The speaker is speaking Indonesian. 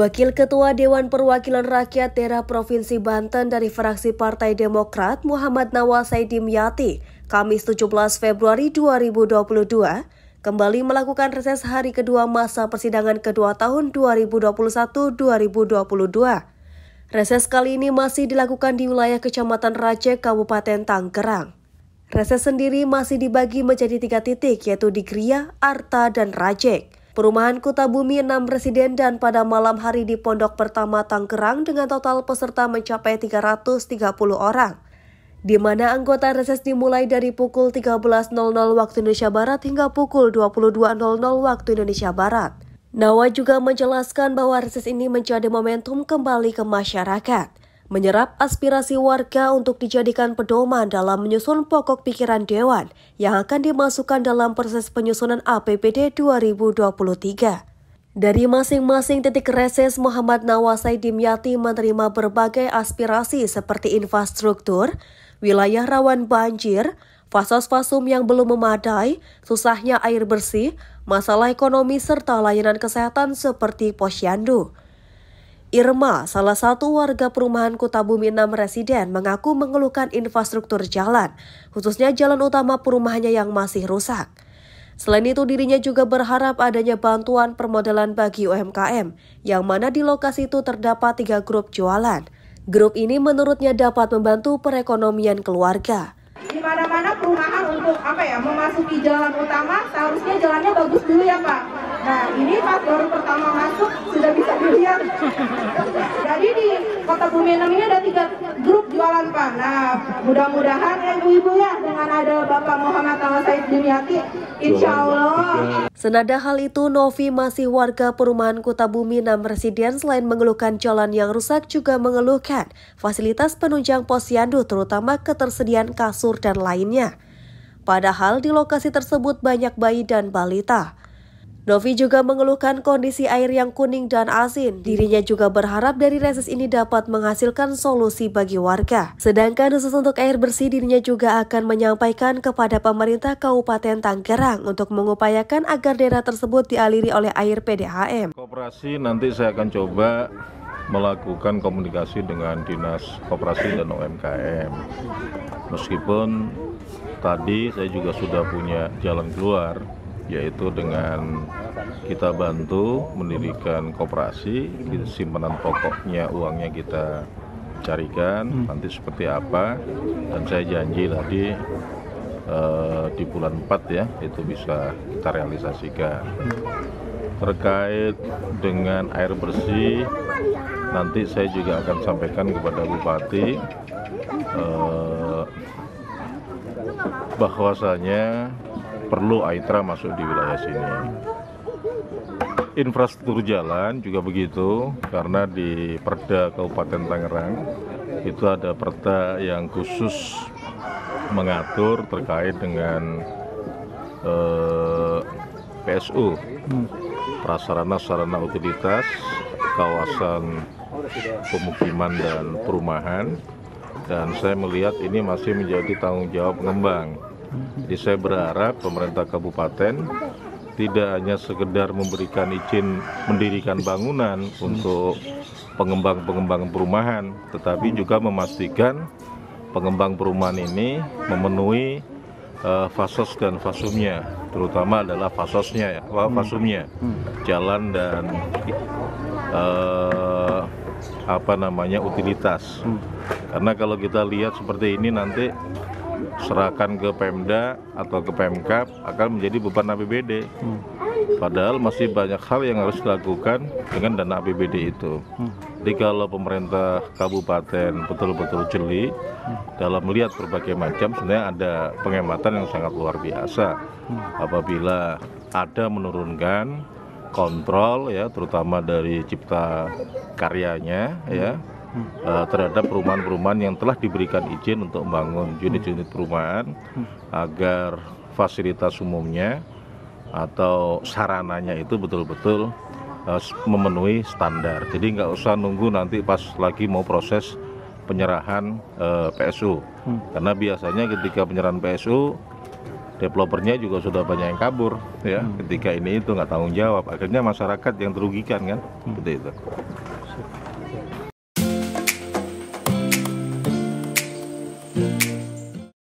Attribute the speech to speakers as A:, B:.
A: Wakil Ketua Dewan Perwakilan Rakyat Daerah Provinsi Banten dari fraksi Partai Demokrat Muhammad Nawasai Dimyati, Kamis 17 Februari 2022, kembali melakukan reses hari kedua masa persidangan kedua tahun 2021-2022. Reses kali ini masih dilakukan di wilayah Kecamatan Raja, Kabupaten Tangerang. Reses sendiri masih dibagi menjadi tiga titik, yaitu di Gria, Arta, dan Rajek. Perumahan Kuta Bumi 6 presiden dan pada malam hari di Pondok Pertama Tangkerang dengan total peserta mencapai 330 orang. Di mana anggota reses dimulai dari pukul 13.00 waktu Indonesia Barat hingga pukul 22.00 waktu Indonesia Barat. Nawa juga menjelaskan bahwa reses ini menjadi momentum kembali ke masyarakat menyerap aspirasi warga untuk dijadikan pedoman dalam menyusun pokok pikiran Dewan yang akan dimasukkan dalam proses penyusunan APBD 2023. Dari masing-masing titik reses, Muhammad Nawasai Dimyati menerima berbagai aspirasi seperti infrastruktur, wilayah rawan banjir, fasos fasum yang belum memadai, susahnya air bersih, masalah ekonomi serta layanan kesehatan seperti posyandu. Irma, salah satu warga perumahan Kota Bumi 6 Residen, mengaku mengeluhkan infrastruktur jalan, khususnya jalan utama perumahannya yang masih rusak. Selain itu, dirinya juga berharap adanya bantuan permodalan bagi UMKM, yang mana di lokasi itu terdapat tiga grup jualan. Grup ini menurutnya dapat membantu perekonomian keluarga. Di mana-mana perumahan untuk apa ya memasuki jalan utama, seharusnya jalannya bagus dulu ya Pak. Nah, ini pas baru pertama masuk sudah bisa ya. Jadi di Kota Bumenang ini ada tiga grup jualan pak. Nah, mudah-mudahan ya, ibu-ibu ya dengan ada Bapak Muhammad Al Said Dimyati, Insya Allah. Senada hal itu, Novi masih warga perumahan Kota Bumi 6 Residen selain mengeluhkan jalan yang rusak juga mengeluhkan fasilitas penunjang posyandu terutama ketersediaan kasur dan lainnya. Padahal di lokasi tersebut banyak bayi dan balita. Novi juga mengeluhkan kondisi air yang kuning dan asin. Dirinya juga berharap dari reses ini dapat menghasilkan solusi bagi warga. Sedangkan khusus untuk air bersih dirinya juga akan menyampaikan kepada pemerintah Kabupaten Tangerang untuk mengupayakan agar daerah tersebut dialiri oleh air PDHM.
B: Koperasi nanti saya akan coba melakukan komunikasi dengan Dinas Koperasi dan UMKM. Meskipun tadi saya juga sudah punya jalan keluar yaitu dengan kita bantu mendirikan koperasi, simpanan pokoknya uangnya kita carikan, hmm. nanti seperti apa dan saya janji tadi eh, di bulan 4 ya itu bisa kita realisasikan. Terkait dengan air bersih nanti saya juga akan sampaikan kepada Bupati eh, bahwasanya perlu Aitra masuk di wilayah sini. Infrastruktur jalan juga begitu karena di Perda Kabupaten Tangerang itu ada perda yang khusus mengatur terkait dengan eh, PSU prasarana sarana utilitas kawasan pemukiman dan perumahan dan saya melihat ini masih menjadi tanggung jawab pengembang jadi saya berharap pemerintah kabupaten tidak hanya sekedar memberikan izin mendirikan bangunan untuk pengembang-pengembang perumahan, tetapi juga memastikan pengembang perumahan ini memenuhi uh, fasos dan fasumnya, terutama adalah fasosnya ya, hmm. fasumnya, hmm. jalan dan uh, apa namanya utilitas. Hmm. Karena kalau kita lihat seperti ini nanti serahkan ke Pemda atau ke Pemkap akan menjadi beban APBD. Padahal masih banyak hal yang harus dilakukan dengan dana APBD itu. Hmm. Jadi kalau pemerintah kabupaten betul-betul jeli dalam melihat berbagai macam, sebenarnya ada penghematan yang sangat luar biasa apabila ada menurunkan kontrol ya, terutama dari cipta karyanya ya hmm. uh, terhadap perumahan-perumahan yang telah diberikan izin untuk membangun unit-unit hmm. perumahan hmm. agar fasilitas umumnya atau sarananya itu betul-betul uh, memenuhi standar. Jadi nggak usah nunggu nanti pas lagi mau proses penyerahan uh, eh, PSU. Hmm. Karena biasanya ketika penyerahan PSU developernya juga sudah banyak yang kabur ya hmm. ketika ini itu nggak tanggung jawab akhirnya masyarakat yang terugikan kan hmm. seperti itu